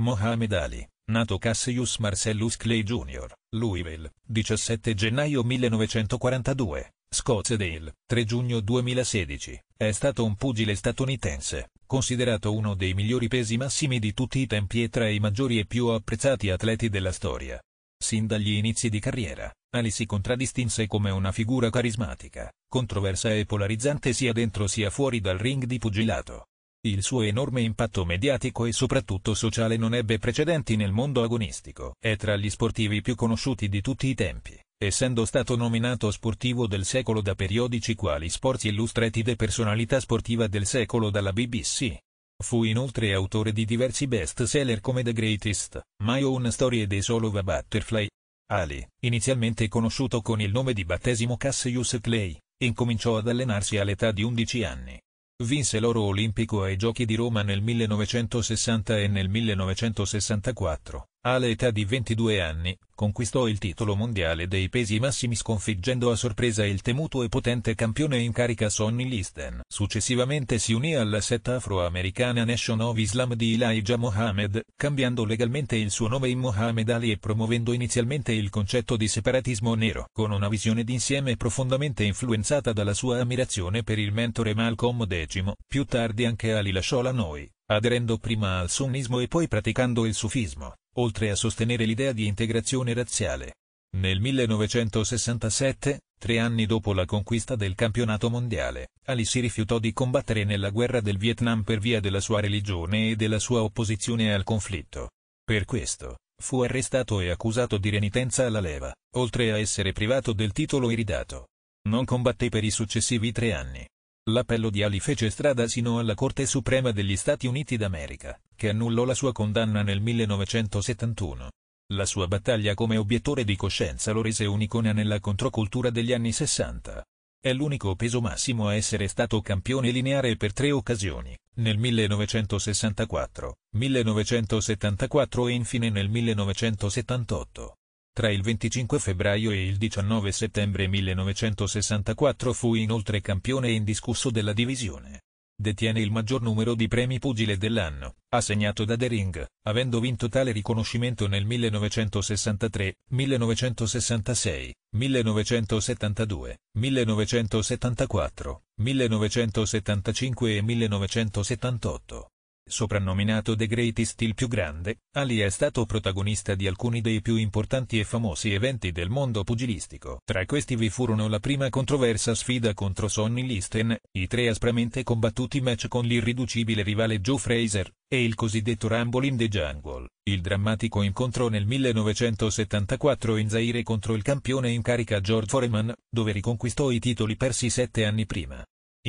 Mohamed Ali, nato Cassius Marcellus Clay Jr., Louisville, 17 gennaio 1942, Scottsdale, 3 giugno 2016, è stato un pugile statunitense, considerato uno dei migliori pesi massimi di tutti i tempi e tra i maggiori e più apprezzati atleti della storia. Sin dagli inizi di carriera, Ali si contraddistinse come una figura carismatica, controversa e polarizzante sia dentro sia fuori dal ring di pugilato. Il suo enorme impatto mediatico e soprattutto sociale non ebbe precedenti nel mondo agonistico. È tra gli sportivi più conosciuti di tutti i tempi, essendo stato nominato sportivo del secolo da periodici quali Sports Illustrated e personalità sportiva del secolo dalla BBC. Fu inoltre autore di diversi bestseller come The Greatest, My Own Story e The Soul of a Butterfly. Ali, inizialmente conosciuto con il nome di battesimo Cassius Clay, incominciò ad allenarsi all'età di 11 anni Vinse l'oro olimpico ai Giochi di Roma nel 1960 e nel 1964. All'età di 22 anni, conquistò il titolo mondiale dei pesi massimi sconfiggendo a sorpresa il temuto e potente campione in carica Sonny Liston. Successivamente si unì alla setta afroamericana Nation of Islam di Elijah Mohammed, cambiando legalmente il suo nome in Mohammed Ali e promuovendo inizialmente il concetto di separatismo nero. Con una visione d'insieme profondamente influenzata dalla sua ammirazione per il mentore Malcolm X, più tardi anche Ali lasciò la Noi, aderendo prima al sunnismo e poi praticando il sufismo oltre a sostenere l'idea di integrazione razziale. Nel 1967, tre anni dopo la conquista del campionato mondiale, Ali si rifiutò di combattere nella guerra del Vietnam per via della sua religione e della sua opposizione al conflitto. Per questo, fu arrestato e accusato di renitenza alla leva, oltre a essere privato del titolo iridato. Non combatté per i successivi tre anni. L'appello di Ali fece strada sino alla Corte Suprema degli Stati Uniti d'America, che annullò la sua condanna nel 1971. La sua battaglia come obiettore di coscienza lo rese un'icona nella controcultura degli anni 60. È l'unico peso massimo a essere stato campione lineare per tre occasioni, nel 1964, 1974 e infine nel 1978. Tra il 25 febbraio e il 19 settembre 1964 fu inoltre campione indiscusso della divisione. Detiene il maggior numero di premi pugile dell'anno, assegnato da The Ring, avendo vinto tale riconoscimento nel 1963, 1966, 1972, 1974, 1975 e 1978 soprannominato The Greatest il più grande, Ali è stato protagonista di alcuni dei più importanti e famosi eventi del mondo pugilistico. Tra questi vi furono la prima controversa sfida contro Sonny Listen, i tre aspramente combattuti match con l'irriducibile rivale Joe Fraser, e il cosiddetto Rumble in the Jungle, il drammatico incontro nel 1974 in Zaire contro il campione in carica George Foreman, dove riconquistò i titoli persi sette anni prima.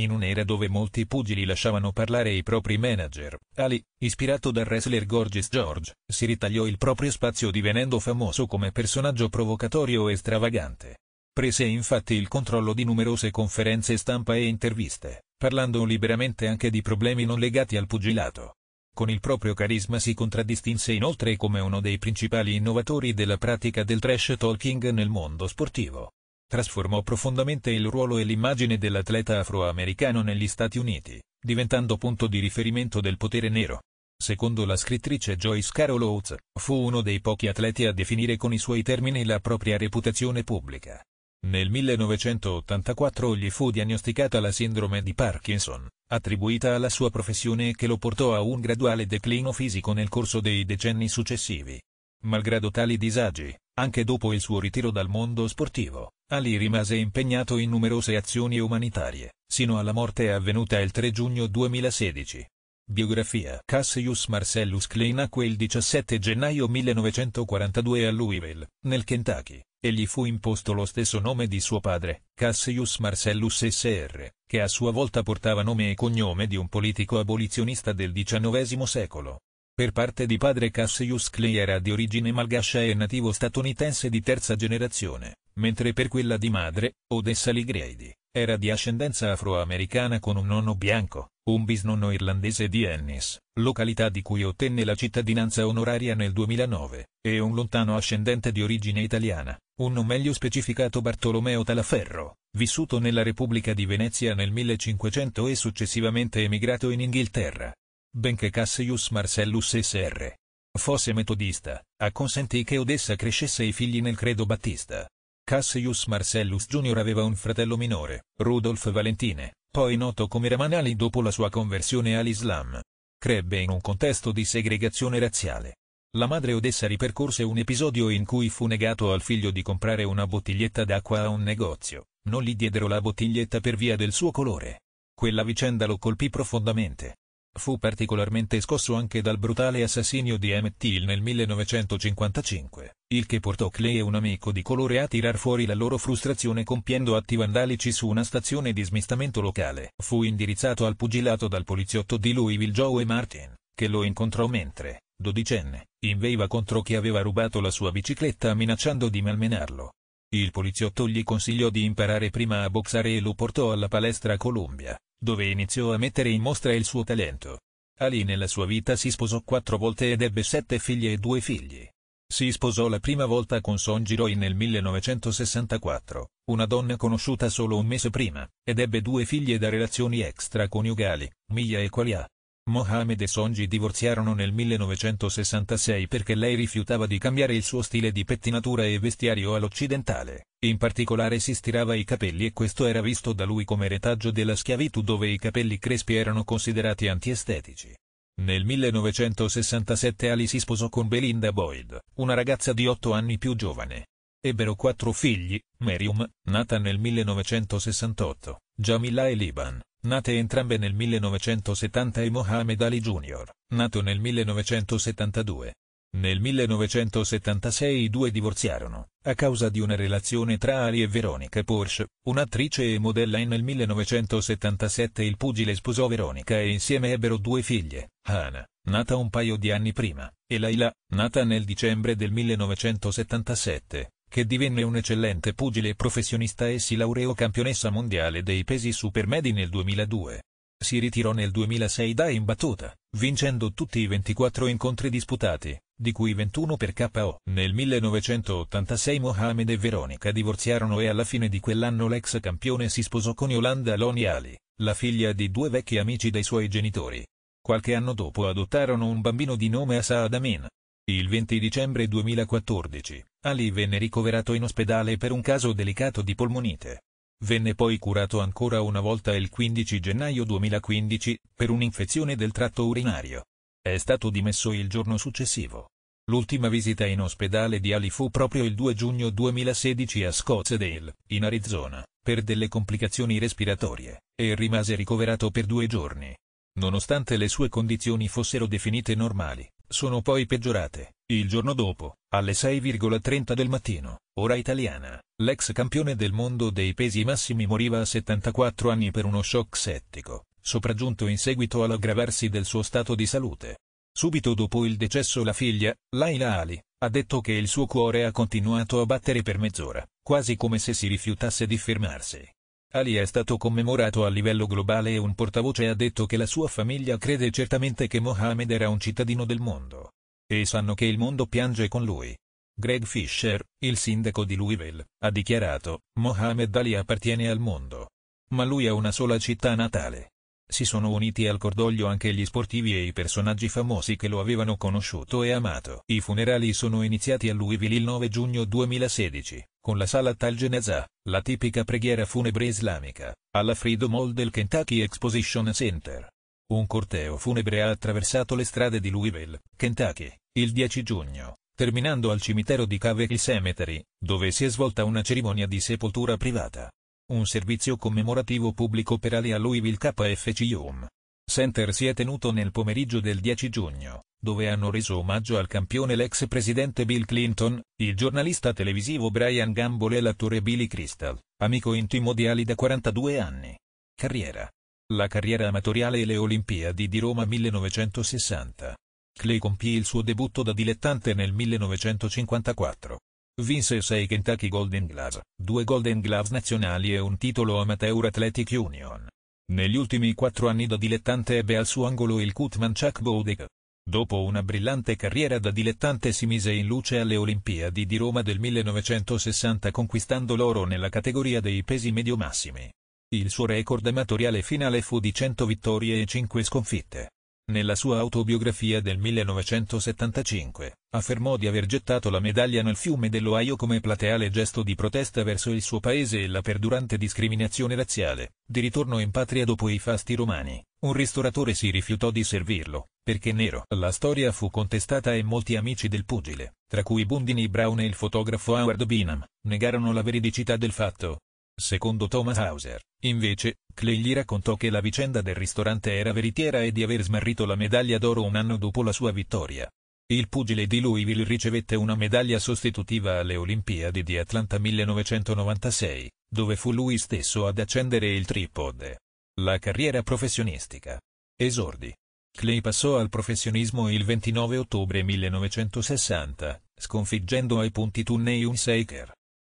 In un'era dove molti pugili lasciavano parlare i propri manager, Ali, ispirato dal wrestler Gorgeous George, si ritagliò il proprio spazio divenendo famoso come personaggio provocatorio e stravagante. Prese infatti il controllo di numerose conferenze stampa e interviste, parlando liberamente anche di problemi non legati al pugilato. Con il proprio carisma si contraddistinse inoltre come uno dei principali innovatori della pratica del trash talking nel mondo sportivo trasformò profondamente il ruolo e l'immagine dell'atleta afroamericano negli Stati Uniti, diventando punto di riferimento del potere nero. Secondo la scrittrice Joyce Carol Oates, fu uno dei pochi atleti a definire con i suoi termini la propria reputazione pubblica. Nel 1984 gli fu diagnosticata la sindrome di Parkinson, attribuita alla sua professione che lo portò a un graduale declino fisico nel corso dei decenni successivi. Malgrado tali disagi, anche dopo il suo ritiro dal mondo sportivo, Ali rimase impegnato in numerose azioni umanitarie, sino alla morte avvenuta il 3 giugno 2016. Biografia Cassius Marcellus Clay nacque il 17 gennaio 1942 a Louisville, nel Kentucky, e gli fu imposto lo stesso nome di suo padre, Cassius Marcellus Sr., che a sua volta portava nome e cognome di un politico abolizionista del XIX secolo. Per parte di padre Cassius Clay era di origine malgascia e nativo statunitense di terza generazione, mentre per quella di madre, Odessa Ligredi, era di ascendenza afroamericana con un nonno bianco, un bisnonno irlandese di Ennis, località di cui ottenne la cittadinanza onoraria nel 2009, e un lontano ascendente di origine italiana, un non meglio specificato Bartolomeo Talaferro, vissuto nella Repubblica di Venezia nel 1500 e successivamente emigrato in Inghilterra. Benché Cassius Marcellus Sr. fosse metodista, acconsentì che Odessa crescesse i figli nel credo battista. Cassius Marcellus Jr. aveva un fratello minore, Rudolf Valentine, poi noto come Ramanali dopo la sua conversione all'Islam. Crebbe in un contesto di segregazione razziale. La madre Odessa ripercorse un episodio in cui fu negato al figlio di comprare una bottiglietta d'acqua a un negozio, non gli diedero la bottiglietta per via del suo colore. Quella vicenda lo colpì profondamente fu particolarmente scosso anche dal brutale assassinio di Emmett Till nel 1955, il che portò Clay e un amico di colore a tirar fuori la loro frustrazione compiendo atti vandalici su una stazione di smistamento locale. Fu indirizzato al pugilato dal poliziotto di Louisville Joe Martin, che lo incontrò mentre, dodicenne, inveiva contro chi aveva rubato la sua bicicletta minacciando di malmenarlo. Il poliziotto gli consigliò di imparare prima a boxare e lo portò alla palestra Columbia, dove iniziò a mettere in mostra il suo talento. Ali nella sua vita si sposò quattro volte ed ebbe sette figlie e due figli. Si sposò la prima volta con Son Giroi nel 1964, una donna conosciuta solo un mese prima, ed ebbe due figlie da relazioni extraconiugali, Mia e Qualia. Mohamed e Sonji divorziarono nel 1966 perché lei rifiutava di cambiare il suo stile di pettinatura e vestiario all'occidentale, in particolare si stirava i capelli e questo era visto da lui come retaggio della schiavitù dove i capelli crespi erano considerati antiestetici. Nel 1967 Ali si sposò con Belinda Boyd, una ragazza di 8 anni più giovane. Ebbero quattro figli, Merium, nata nel 1968, Jamila e Liban, Nate entrambe nel 1970 e Mohamed Ali Jr., nato nel 1972. Nel 1976 i due divorziarono, a causa di una relazione tra Ali e Veronica Porsche, un'attrice e modella e nel 1977 il pugile sposò Veronica e insieme ebbero due figlie, Hannah, nata un paio di anni prima, e Laila, nata nel dicembre del 1977 che divenne un eccellente pugile professionista e si laureò campionessa mondiale dei pesi supermedi nel 2002. Si ritirò nel 2006 da imbattuta, vincendo tutti i 24 incontri disputati, di cui 21 per KO. Nel 1986 Mohamed e Veronica divorziarono e alla fine di quell'anno l'ex campione si sposò con Yolanda Loni Ali, la figlia di due vecchi amici dei suoi genitori. Qualche anno dopo adottarono un bambino di nome Asa Adamin. Il 20 dicembre 2014, Ali venne ricoverato in ospedale per un caso delicato di polmonite. Venne poi curato ancora una volta il 15 gennaio 2015, per un'infezione del tratto urinario. È stato dimesso il giorno successivo. L'ultima visita in ospedale di Ali fu proprio il 2 giugno 2016 a Scottsdale, in Arizona, per delle complicazioni respiratorie, e rimase ricoverato per due giorni. Nonostante le sue condizioni fossero definite normali, sono poi peggiorate. Il giorno dopo, alle 6,30 del mattino, ora italiana, l'ex campione del mondo dei pesi massimi moriva a 74 anni per uno shock settico, sopraggiunto in seguito all'aggravarsi del suo stato di salute. Subito dopo il decesso la figlia, Laila Ali, ha detto che il suo cuore ha continuato a battere per mezz'ora, quasi come se si rifiutasse di fermarsi. Ali è stato commemorato a livello globale e un portavoce ha detto che la sua famiglia crede certamente che Mohammed era un cittadino del mondo. E sanno che il mondo piange con lui. Greg Fisher, il sindaco di Louisville, ha dichiarato, Mohammed Ali appartiene al mondo. Ma lui ha una sola città natale. Si sono uniti al cordoglio anche gli sportivi e i personaggi famosi che lo avevano conosciuto e amato. I funerali sono iniziati a Louisville il 9 giugno 2016, con la sala Tal genazah la tipica preghiera funebre islamica, alla Freedom Hall del Kentucky Exposition Center. Un corteo funebre ha attraversato le strade di Louisville, Kentucky, il 10 giugno, terminando al cimitero di Cave Hill Cemetery, dove si è svolta una cerimonia di sepoltura privata. Un servizio commemorativo pubblico per Alia Louisville KFC Home Center si è tenuto nel pomeriggio del 10 giugno, dove hanno reso omaggio al campione l'ex presidente Bill Clinton, il giornalista televisivo Brian Gamble e l'attore Billy Crystal, amico intimo di Ali da 42 anni. Carriera. La carriera amatoriale e le Olimpiadi di Roma 1960. Clay compì il suo debutto da dilettante nel 1954, Vinse 6 Kentucky Golden Gloves, 2 Golden Gloves nazionali e un titolo Amateur Athletic Union. Negli ultimi 4 anni da dilettante ebbe al suo angolo il Cutman Chuck Bodek. Dopo una brillante carriera da dilettante si mise in luce alle Olimpiadi di Roma del 1960 conquistando l'oro nella categoria dei pesi medio-massimi. Il suo record amatoriale finale fu di 100 vittorie e 5 sconfitte. Nella sua autobiografia del 1975, affermò di aver gettato la medaglia nel fiume dell'Ohio come plateale gesto di protesta verso il suo paese e la perdurante discriminazione razziale. Di ritorno in patria dopo i fasti romani, un ristoratore si rifiutò di servirlo, perché nero. La storia fu contestata e molti amici del pugile, tra cui Bundini Brown e il fotografo Howard Binham, negarono la veridicità del fatto. Secondo Thomas Hauser, invece, Clay gli raccontò che la vicenda del ristorante era veritiera e di aver smarrito la medaglia d'oro un anno dopo la sua vittoria. Il pugile di Louisville ricevette una medaglia sostitutiva alle Olimpiadi di Atlanta 1996, dove fu lui stesso ad accendere il tripode. La carriera professionistica. Esordi. Clay passò al professionismo il 29 ottobre 1960, sconfiggendo ai punti Tunney un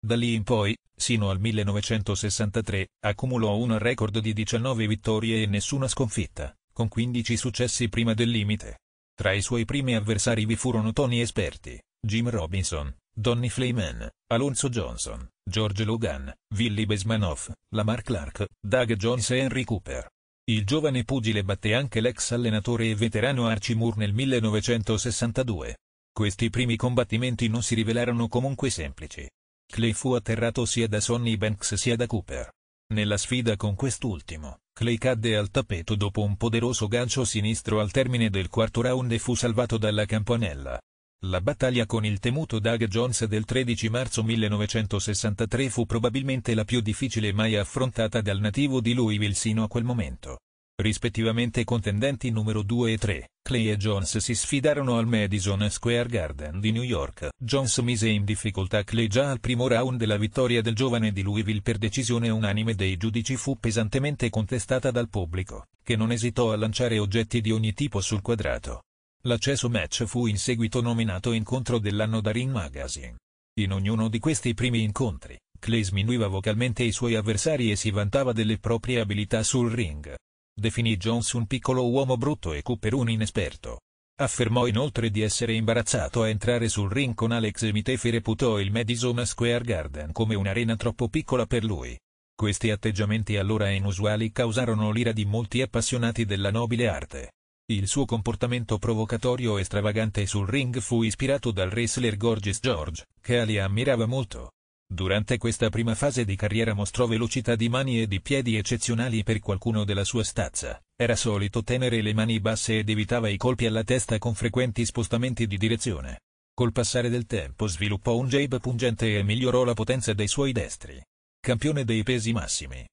da lì in poi, sino al 1963, accumulò un record di 19 vittorie e nessuna sconfitta, con 15 successi prima del limite. Tra i suoi primi avversari vi furono Tony Esperti, Jim Robinson, Donny Flayman, Alonso Johnson, George Logan, Willy Besmanoff, Lamar Clark, Doug Jones e Henry Cooper. Il giovane pugile batté anche l'ex allenatore e veterano Archie Moore nel 1962. Questi primi combattimenti non si rivelarono comunque semplici. Clay fu atterrato sia da Sonny Banks sia da Cooper. Nella sfida con quest'ultimo, Clay cadde al tappeto dopo un poderoso gancio sinistro al termine del quarto round e fu salvato dalla campanella. La battaglia con il temuto Doug Jones del 13 marzo 1963 fu probabilmente la più difficile mai affrontata dal nativo di Louisville sino a quel momento rispettivamente contendenti numero 2 e 3, Clay e Jones si sfidarono al Madison Square Garden di New York. Jones mise in difficoltà Clay già al primo round e la vittoria del giovane di Louisville per decisione unanime dei giudici fu pesantemente contestata dal pubblico, che non esitò a lanciare oggetti di ogni tipo sul quadrato. L'accesso match fu in seguito nominato incontro dell'anno da Ring Magazine. In ognuno di questi primi incontri, Clay sminuiva vocalmente i suoi avversari e si vantava delle proprie abilità sul ring, definì Jones un piccolo uomo brutto e Cooper un inesperto. Affermò inoltre di essere imbarazzato a entrare sul ring con Alex Smith e reputò il Madison Square Garden come un'arena troppo piccola per lui. Questi atteggiamenti allora inusuali causarono l'ira di molti appassionati della nobile arte. Il suo comportamento provocatorio e stravagante sul ring fu ispirato dal wrestler Gorgeous George, che Ali ammirava molto. Durante questa prima fase di carriera mostrò velocità di mani e di piedi eccezionali per qualcuno della sua stazza, era solito tenere le mani basse ed evitava i colpi alla testa con frequenti spostamenti di direzione. Col passare del tempo sviluppò un jab pungente e migliorò la potenza dei suoi destri. Campione dei pesi massimi.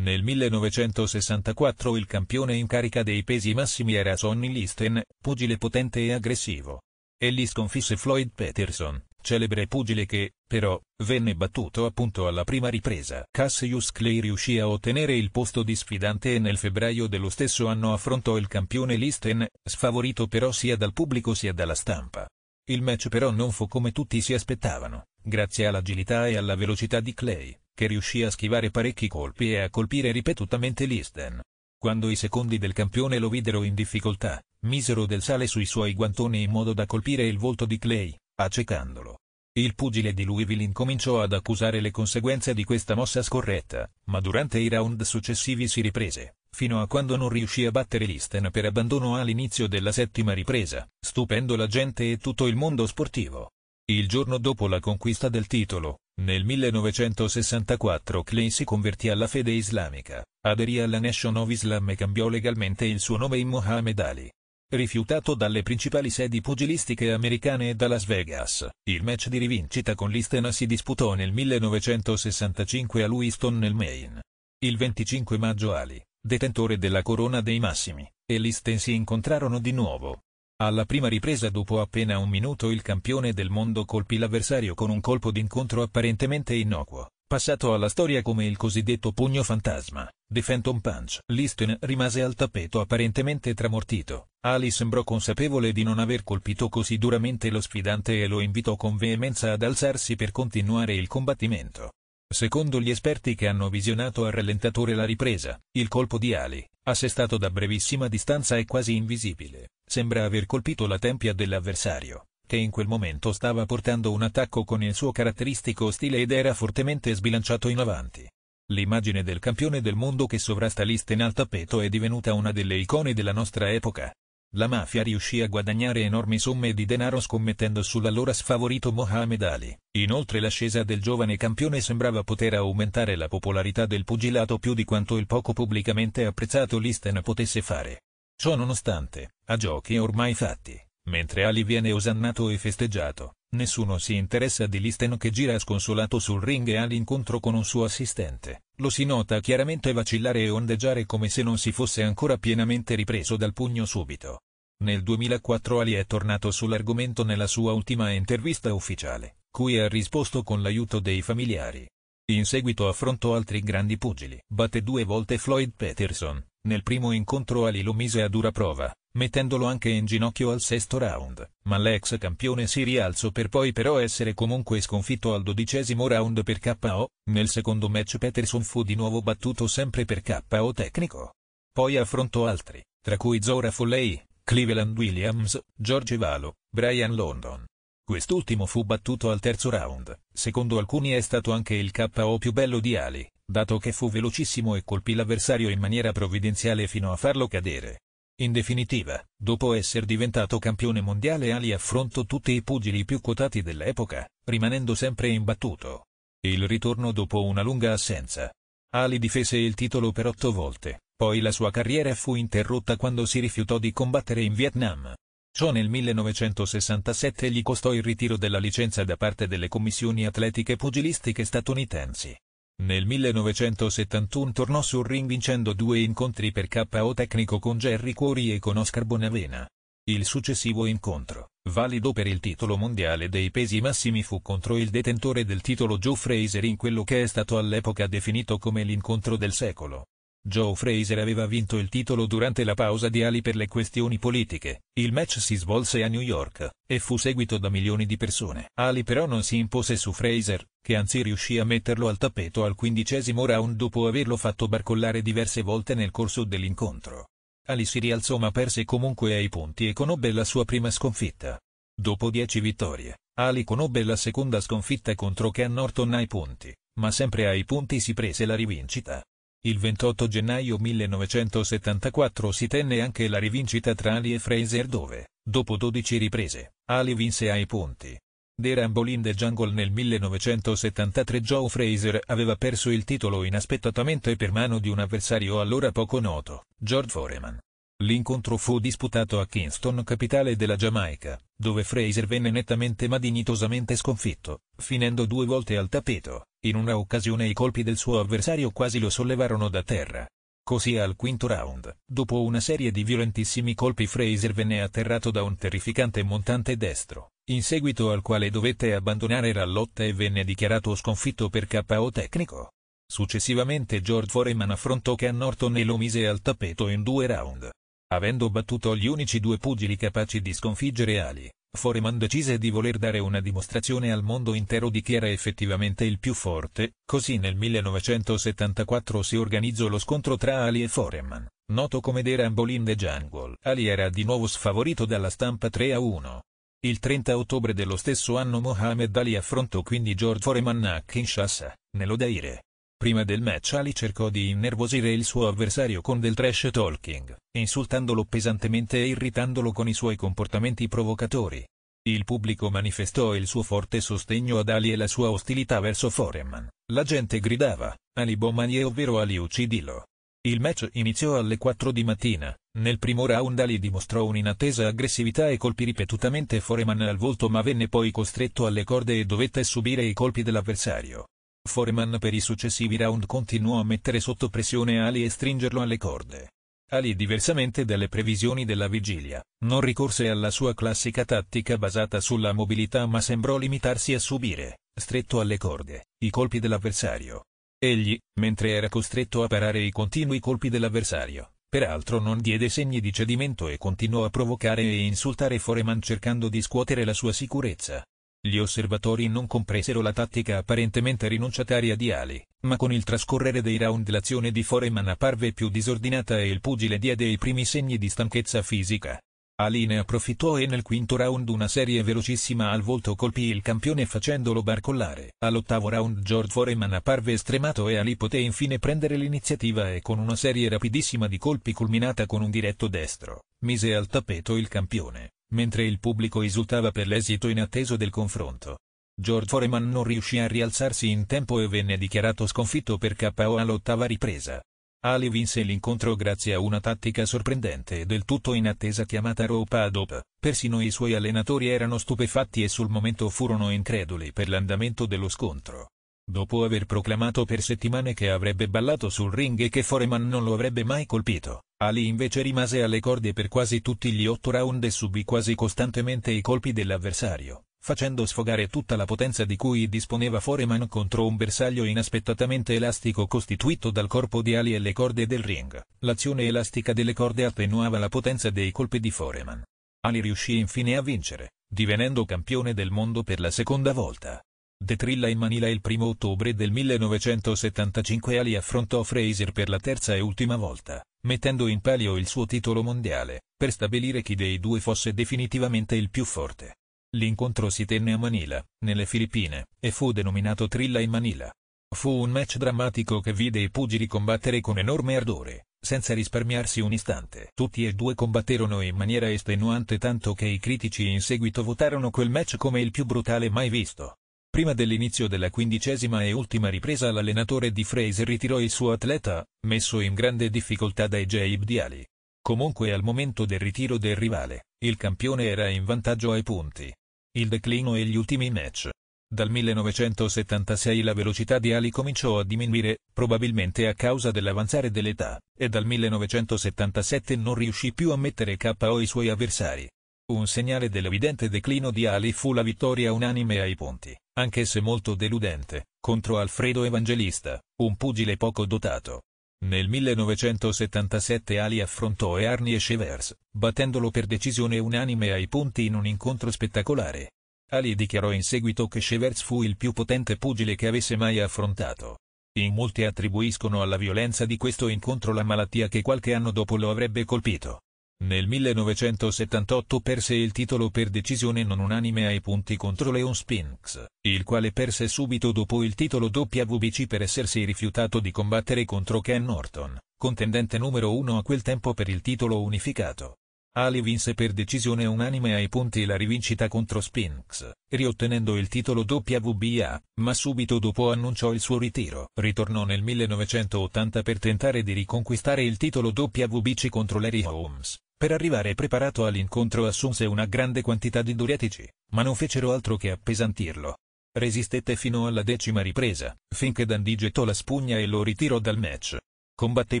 Nel 1964 il campione in carica dei pesi massimi era Sonny Listen, pugile potente e aggressivo. Egli sconfisse Floyd Peterson, celebre pugile che, però, venne battuto appunto alla prima ripresa. Cassius Clay riuscì a ottenere il posto di sfidante e nel febbraio dello stesso anno affrontò il campione Listen, sfavorito però sia dal pubblico sia dalla stampa. Il match però non fu come tutti si aspettavano, grazie all'agilità e alla velocità di Clay, che riuscì a schivare parecchi colpi e a colpire ripetutamente Listen. Quando i secondi del campione lo videro in difficoltà, misero del sale sui suoi guantoni in modo da colpire il volto di Clay, accecandolo. Il pugile di Louisville incominciò ad accusare le conseguenze di questa mossa scorretta, ma durante i round successivi si riprese, fino a quando non riuscì a battere l'Isten per abbandono all'inizio della settima ripresa, stupendo la gente e tutto il mondo sportivo. Il giorno dopo la conquista del titolo, nel 1964 Clay si convertì alla fede islamica, aderì alla Nation of Islam e cambiò legalmente il suo nome in Muhammad Ali. Rifiutato dalle principali sedi pugilistiche americane e da Las Vegas, il match di rivincita con l'Istena si disputò nel 1965 a Lewiston nel Maine. Il 25 maggio Ali, detentore della corona dei massimi, e l'Isten si incontrarono di nuovo. Alla prima ripresa dopo appena un minuto il campione del mondo colpì l'avversario con un colpo d'incontro apparentemente innocuo, passato alla storia come il cosiddetto pugno fantasma, The Phantom Punch. Listen rimase al tappeto apparentemente tramortito. Ali sembrò consapevole di non aver colpito così duramente lo sfidante e lo invitò con veemenza ad alzarsi per continuare il combattimento. Secondo gli esperti che hanno visionato al rallentatore la ripresa, il colpo di Ali, assestato da brevissima distanza e quasi invisibile, sembra aver colpito la tempia dell'avversario, che in quel momento stava portando un attacco con il suo caratteristico stile ed era fortemente sbilanciato in avanti. L'immagine del campione del mondo che sovrasta Listen al tappeto è divenuta una delle icone della nostra epoca. La mafia riuscì a guadagnare enormi somme di denaro scommettendo sull'allora sfavorito Mohamed Ali. Inoltre l'ascesa del giovane campione sembrava poter aumentare la popolarità del pugilato più di quanto il poco pubblicamente apprezzato Listen potesse fare. Ciò nonostante, a giochi ormai fatti, Mentre Ali viene osannato e festeggiato, nessuno si interessa di Listen che gira sconsolato sul ring e all'incontro con un suo assistente. Lo si nota chiaramente vacillare e ondeggiare come se non si fosse ancora pienamente ripreso dal pugno subito. Nel 2004 Ali è tornato sull'argomento nella sua ultima intervista ufficiale, cui ha risposto con l'aiuto dei familiari. In seguito affrontò altri grandi pugili. Batte due volte Floyd Peterson. Nel primo incontro Ali lo mise a dura prova, mettendolo anche in ginocchio al sesto round, ma l'ex campione si rialzò per poi però essere comunque sconfitto al dodicesimo round per KO, nel secondo match Peterson fu di nuovo battuto sempre per KO tecnico. Poi affrontò altri, tra cui Zora Foley, Cleveland Williams, George Valo, Brian London. Quest'ultimo fu battuto al terzo round, secondo alcuni è stato anche il KO più bello di Ali, dato che fu velocissimo e colpì l'avversario in maniera provvidenziale fino a farlo cadere. In definitiva, dopo essere diventato campione mondiale Ali affrontò tutti i pugili più quotati dell'epoca, rimanendo sempre imbattuto. Il ritorno dopo una lunga assenza. Ali difese il titolo per otto volte, poi la sua carriera fu interrotta quando si rifiutò di combattere in Vietnam. Ciò nel 1967 gli costò il ritiro della licenza da parte delle commissioni atletiche pugilistiche statunitensi. Nel 1971 tornò sul ring vincendo due incontri per KO tecnico con Jerry Cuori e con Oscar Bonavena. Il successivo incontro, valido per il titolo mondiale dei pesi massimi fu contro il detentore del titolo Joe Fraser in quello che è stato all'epoca definito come l'incontro del secolo. Joe Fraser aveva vinto il titolo durante la pausa di Ali per le questioni politiche, il match si svolse a New York, e fu seguito da milioni di persone. Ali però non si impose su Fraser, che anzi riuscì a metterlo al tappeto al quindicesimo round dopo averlo fatto barcollare diverse volte nel corso dell'incontro. Ali si rialzò ma perse comunque ai punti e conobbe la sua prima sconfitta. Dopo dieci vittorie, Ali conobbe la seconda sconfitta contro Ken Norton ai punti, ma sempre ai punti si prese la rivincita. Il 28 gennaio 1974 si tenne anche la rivincita tra Ali e Fraser dove, dopo 12 riprese, Ali vinse ai punti. The Rumble in the Jungle nel 1973 Joe Fraser aveva perso il titolo inaspettatamente per mano di un avversario allora poco noto, George Foreman. L'incontro fu disputato a Kingston capitale della Giamaica, dove Fraser venne nettamente ma dignitosamente sconfitto, finendo due volte al tappeto, in una occasione i colpi del suo avversario quasi lo sollevarono da terra. Così al quinto round, dopo una serie di violentissimi colpi Fraser venne atterrato da un terrificante montante destro, in seguito al quale dovette abbandonare la lotta e venne dichiarato sconfitto per KO tecnico. Successivamente George Foreman affrontò Ken Norton e lo mise al tappeto in due round. Avendo battuto gli unici due pugili capaci di sconfiggere Ali, Foreman decise di voler dare una dimostrazione al mondo intero di chi era effettivamente il più forte, così nel 1974 si organizzò lo scontro tra Ali e Foreman, noto come The Rumble in the Jungle. Ali era di nuovo sfavorito dalla stampa 3 a 1. Il 30 ottobre dello stesso anno Mohamed Ali affrontò quindi George Foreman a Kinshasa, nell'Odaire. Prima del match Ali cercò di innervosire il suo avversario con del trash talking, insultandolo pesantemente e irritandolo con i suoi comportamenti provocatori. Il pubblico manifestò il suo forte sostegno ad Ali e la sua ostilità verso Foreman. La gente gridava, Ali Bomani ovvero Ali uccidilo. Il match iniziò alle 4 di mattina, nel primo round Ali dimostrò un'inattesa aggressività e colpì ripetutamente Foreman al volto ma venne poi costretto alle corde e dovette subire i colpi dell'avversario. Foreman per i successivi round continuò a mettere sotto pressione Ali e stringerlo alle corde. Ali diversamente dalle previsioni della vigilia, non ricorse alla sua classica tattica basata sulla mobilità ma sembrò limitarsi a subire, stretto alle corde, i colpi dell'avversario. Egli, mentre era costretto a parare i continui colpi dell'avversario, peraltro non diede segni di cedimento e continuò a provocare e insultare Foreman cercando di scuotere la sua sicurezza. Gli osservatori non compresero la tattica apparentemente rinunciataria di Ali, ma con il trascorrere dei round l'azione di Foreman apparve più disordinata e il pugile diede i primi segni di stanchezza fisica. Ali ne approfittò e nel quinto round una serie velocissima al volto colpì il campione facendolo barcollare. All'ottavo round George Foreman apparve stremato e Ali poté infine prendere l'iniziativa e con una serie rapidissima di colpi culminata con un diretto destro, mise al tappeto il campione mentre il pubblico esultava per l'esito inatteso del confronto. George Foreman non riuscì a rialzarsi in tempo e venne dichiarato sconfitto per KO all'ottava ripresa. Ali vinse l'incontro grazie a una tattica sorprendente e del tutto inattesa chiamata rope ad Persino i suoi allenatori erano stupefatti e sul momento furono increduli per l'andamento dello scontro. Dopo aver proclamato per settimane che avrebbe ballato sul ring e che Foreman non lo avrebbe mai colpito, Ali invece rimase alle corde per quasi tutti gli otto round e subì quasi costantemente i colpi dell'avversario, facendo sfogare tutta la potenza di cui disponeva Foreman contro un bersaglio inaspettatamente elastico costituito dal corpo di Ali e le corde del ring. L'azione elastica delle corde attenuava la potenza dei colpi di Foreman. Ali riuscì infine a vincere, divenendo campione del mondo per la seconda volta. Detrilla in Manila il 1 ottobre del 1975 Ali affrontò Fraser per la terza e ultima volta, mettendo in palio il suo titolo mondiale, per stabilire chi dei due fosse definitivamente il più forte. L'incontro si tenne a Manila, nelle Filippine, e fu denominato Trilla in Manila. Fu un match drammatico che vide i pugili combattere con enorme ardore, senza risparmiarsi un istante. Tutti e due combatterono in maniera estenuante tanto che i critici in seguito votarono quel match come il più brutale mai visto. Prima dell'inizio della quindicesima e ultima ripresa l'allenatore di Fraser ritirò il suo atleta, messo in grande difficoltà dai Jaib Diali. Comunque al momento del ritiro del rivale, il campione era in vantaggio ai punti. Il declino e gli ultimi match. Dal 1976 la velocità di Ali cominciò a diminuire, probabilmente a causa dell'avanzare dell'età, e dal 1977 non riuscì più a mettere KO i suoi avversari. Un segnale dell'evidente declino di Ali fu la vittoria unanime ai punti anche se molto deludente, contro Alfredo Evangelista, un pugile poco dotato. Nel 1977 Ali affrontò Ernie Chevers, battendolo per decisione unanime ai punti in un incontro spettacolare. Ali dichiarò in seguito che Chevers fu il più potente pugile che avesse mai affrontato. In molti attribuiscono alla violenza di questo incontro la malattia che qualche anno dopo lo avrebbe colpito. Nel 1978 perse il titolo per decisione non unanime ai punti contro Leon Spinks, il quale perse subito dopo il titolo WBC per essersi rifiutato di combattere contro Ken Norton, contendente numero uno a quel tempo per il titolo unificato. Ali vinse per decisione unanime ai punti la rivincita contro Spinks, riottenendo il titolo WBA, ma subito dopo annunciò il suo ritiro. Ritornò nel 1980 per tentare di riconquistare il titolo WBC contro Larry Holmes, per arrivare preparato all'incontro assunse una grande quantità di duriatici, ma non fecero altro che appesantirlo. Resistette fino alla decima ripresa, finché Dandy gettò la spugna e lo ritirò dal match. Combatté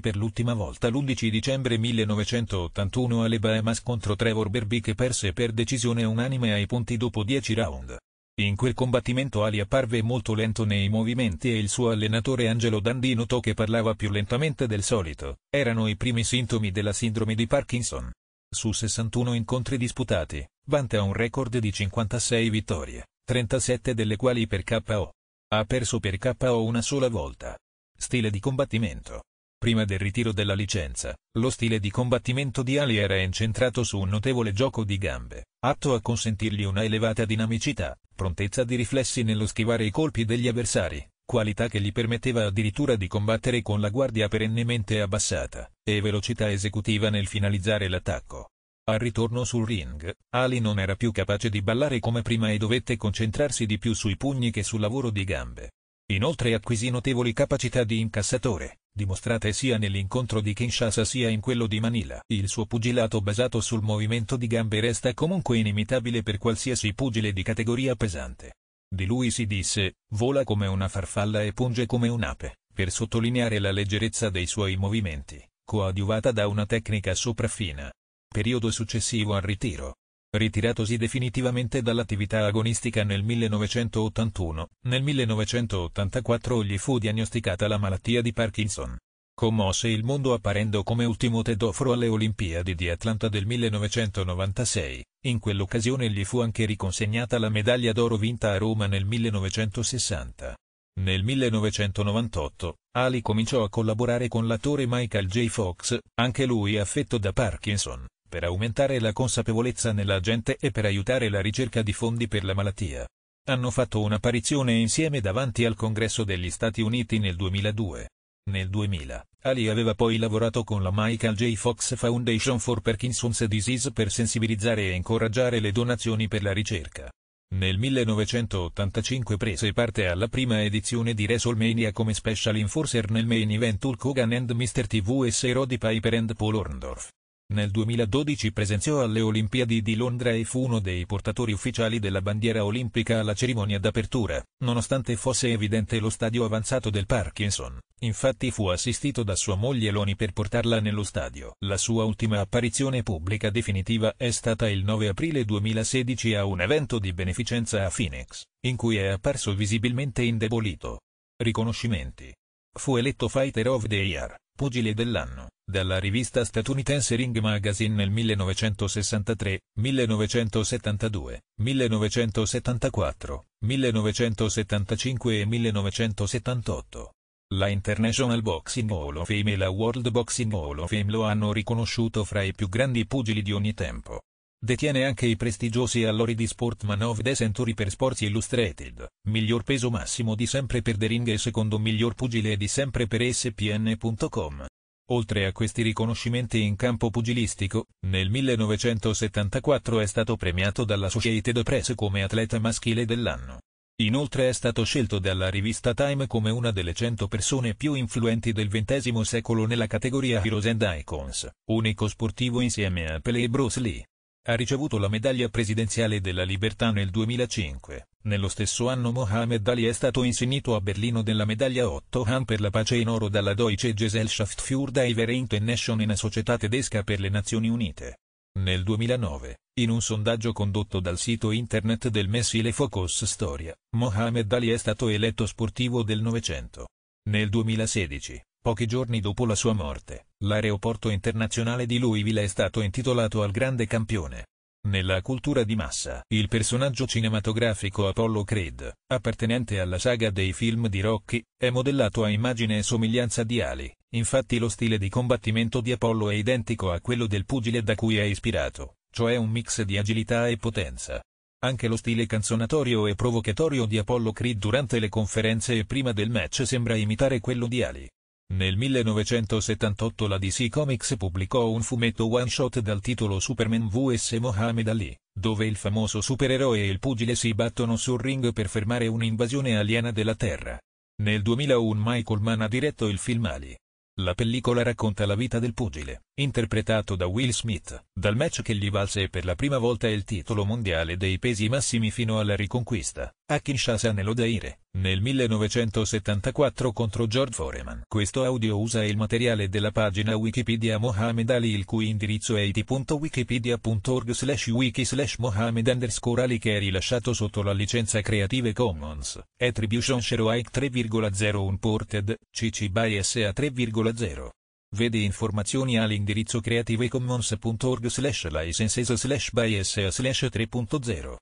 per l'ultima volta l'11 dicembre 1981 alle Bahamas contro Trevor Berby che perse per decisione unanime ai punti dopo 10 round. In quel combattimento Ali apparve molto lento nei movimenti e il suo allenatore Angelo Dandi notò che parlava più lentamente del solito, erano i primi sintomi della sindrome di Parkinson. Su 61 incontri disputati, vanta un record di 56 vittorie, 37 delle quali per KO. Ha perso per KO una sola volta. Stile di combattimento. Prima del ritiro della licenza, lo stile di combattimento di Ali era incentrato su un notevole gioco di gambe, atto a consentirgli una elevata dinamicità, prontezza di riflessi nello schivare i colpi degli avversari, qualità che gli permetteva addirittura di combattere con la guardia perennemente abbassata, e velocità esecutiva nel finalizzare l'attacco. Al ritorno sul ring, Ali non era più capace di ballare come prima e dovette concentrarsi di più sui pugni che sul lavoro di gambe. Inoltre acquisì notevoli capacità di incassatore, dimostrate sia nell'incontro di Kinshasa sia in quello di Manila. Il suo pugilato basato sul movimento di gambe resta comunque inimitabile per qualsiasi pugile di categoria pesante. Di lui si disse, vola come una farfalla e punge come un'ape, per sottolineare la leggerezza dei suoi movimenti, coadiuvata da una tecnica sopraffina. Periodo successivo al ritiro, ritiratosi definitivamente dall'attività agonistica nel 1981, nel 1984 gli fu diagnosticata la malattia di Parkinson. Commosse il mondo apparendo come ultimo tedoforo alle Olimpiadi di Atlanta del 1996, in quell'occasione gli fu anche riconsegnata la medaglia d'oro vinta a Roma nel 1960. Nel 1998, Ali cominciò a collaborare con l'attore Michael J. Fox, anche lui affetto da Parkinson per aumentare la consapevolezza nella gente e per aiutare la ricerca di fondi per la malattia. Hanno fatto un'apparizione insieme davanti al Congresso degli Stati Uniti nel 2002. Nel 2000, Ali aveva poi lavorato con la Michael J. Fox Foundation for Parkinson's Disease per sensibilizzare e incoraggiare le donazioni per la ricerca. Nel 1985 prese parte alla prima edizione di WrestleMania come special enforcer nel main event Hulk Hogan and Mr. TV e Roddy Piper and Paul Orndorff. Nel 2012 presenziò alle Olimpiadi di Londra e fu uno dei portatori ufficiali della bandiera olimpica alla cerimonia d'apertura, nonostante fosse evidente lo stadio avanzato del Parkinson, infatti fu assistito da sua moglie Loni per portarla nello stadio. La sua ultima apparizione pubblica definitiva è stata il 9 aprile 2016 a un evento di beneficenza a Phoenix, in cui è apparso visibilmente indebolito. Riconoscimenti. Fu eletto Fighter of the Year, Pugile dell'anno dalla rivista statunitense Ring Magazine nel 1963, 1972, 1974, 1975 e 1978. La International Boxing Hall of Fame e la World Boxing Hall of Fame lo hanno riconosciuto fra i più grandi pugili di ogni tempo. Detiene anche i prestigiosi allori di Sportman of the Century per Sports Illustrated, miglior peso massimo di sempre per The Ring e secondo miglior pugile di sempre per SPN.com. Oltre a questi riconoscimenti in campo pugilistico, nel 1974 è stato premiato dalla Société Press come atleta maschile dell'anno. Inoltre è stato scelto dalla rivista Time come una delle 100 persone più influenti del XX secolo nella categoria Heroes and Icons, unico sportivo insieme a Pele e Bruce Lee ha ricevuto la medaglia presidenziale della libertà nel 2005. Nello stesso anno Mohamed Ali è stato insignito a Berlino della medaglia Otto Hahn per la pace in oro dalla Deutsche Gesellschaft für Diver Internation in società tedesca per le Nazioni Unite. Nel 2009, in un sondaggio condotto dal sito internet del messile Focus Storia, Mohamed Ali è stato eletto sportivo del Novecento. Nel 2016, Pochi giorni dopo la sua morte, l'aeroporto internazionale di Louisville è stato intitolato al grande campione. Nella cultura di massa, il personaggio cinematografico Apollo Creed, appartenente alla saga dei film di Rocky, è modellato a immagine e somiglianza di Ali, infatti lo stile di combattimento di Apollo è identico a quello del pugile da cui è ispirato, cioè un mix di agilità e potenza. Anche lo stile canzonatorio e provocatorio di Apollo Creed durante le conferenze e prima del match sembra imitare quello di Ali. Nel 1978 la DC Comics pubblicò un fumetto one-shot dal titolo Superman vs Mohammed Ali, dove il famoso supereroe e il pugile si battono sul ring per fermare un'invasione aliena della Terra. Nel 2001 Michael Mann ha diretto il film Ali. La pellicola racconta la vita del pugile, interpretato da Will Smith, dal match che gli valse per la prima volta il titolo mondiale dei pesi massimi fino alla riconquista, a Kinshasa nell'Odaire nel 1974 contro George Foreman. Questo audio usa il materiale della pagina Wikipedia Mohammed Ali il cui indirizzo è it.wikipedia.org slash wiki slash Mohammed underscore Ali che è rilasciato sotto la licenza Creative Commons, Attribution Share Sharealike 3.0 Unported, CC by SA 3.0. Vedi informazioni all'indirizzo creativecommons.org slash licenses slash by SA slash 3.0.